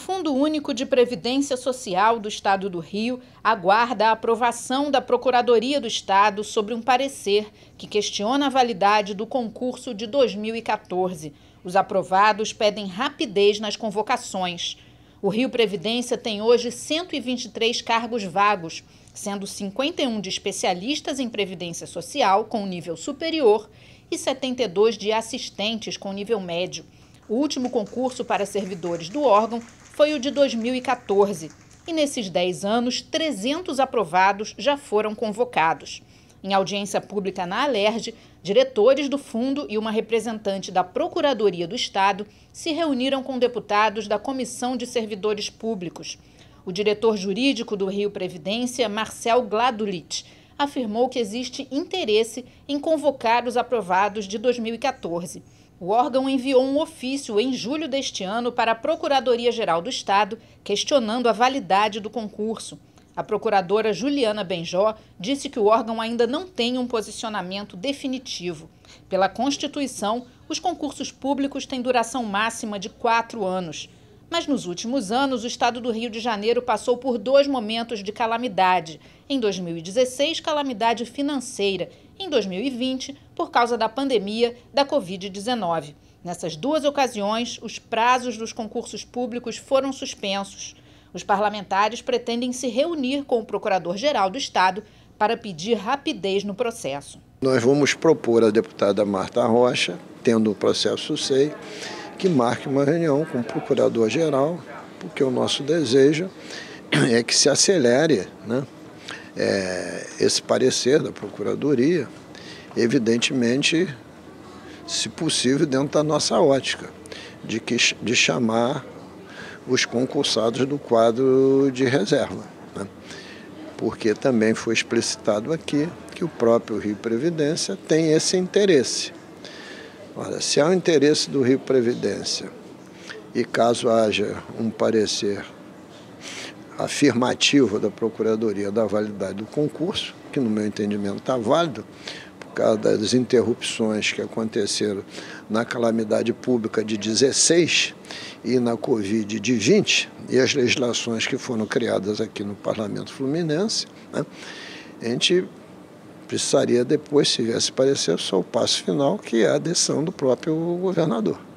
Fundo Único de Previdência Social do Estado do Rio aguarda a aprovação da Procuradoria do Estado sobre um parecer que questiona a validade do concurso de 2014. Os aprovados pedem rapidez nas convocações. O Rio Previdência tem hoje 123 cargos vagos, sendo 51 de especialistas em previdência social com nível superior e 72 de assistentes com nível médio. O último concurso para servidores do órgão foi o de 2014, e nesses 10 anos, 300 aprovados já foram convocados. Em audiência pública na Alerj, diretores do fundo e uma representante da Procuradoria do Estado se reuniram com deputados da Comissão de Servidores Públicos. O diretor jurídico do Rio Previdência, Marcel Gladulit, afirmou que existe interesse em convocar os aprovados de 2014 o órgão enviou um ofício em julho deste ano para a Procuradoria-Geral do Estado questionando a validade do concurso. A procuradora Juliana Benjó disse que o órgão ainda não tem um posicionamento definitivo. Pela Constituição, os concursos públicos têm duração máxima de quatro anos. Mas nos últimos anos, o estado do Rio de Janeiro passou por dois momentos de calamidade. Em 2016, calamidade financeira em 2020 por causa da pandemia da Covid-19. Nessas duas ocasiões, os prazos dos concursos públicos foram suspensos. Os parlamentares pretendem se reunir com o Procurador-Geral do Estado para pedir rapidez no processo. Nós vamos propor à deputada Marta Rocha, tendo o processo SEI, que marque uma reunião com o Procurador-Geral, porque o nosso desejo é que se acelere, né? é, esse parecer da Procuradoria, evidentemente, se possível, dentro da nossa ótica, de, que, de chamar os concursados do quadro de reserva. Né? Porque também foi explicitado aqui que o próprio Rio Previdência tem esse interesse. Olha, se há o um interesse do Rio Previdência e caso haja um parecer afirmativa da Procuradoria da validade do concurso, que no meu entendimento está válido, por causa das interrupções que aconteceram na calamidade pública de 16 e na Covid de 20, e as legislações que foram criadas aqui no Parlamento Fluminense, né, a gente precisaria depois, se viesse parecer, só o passo final, que é a decisão do próprio governador.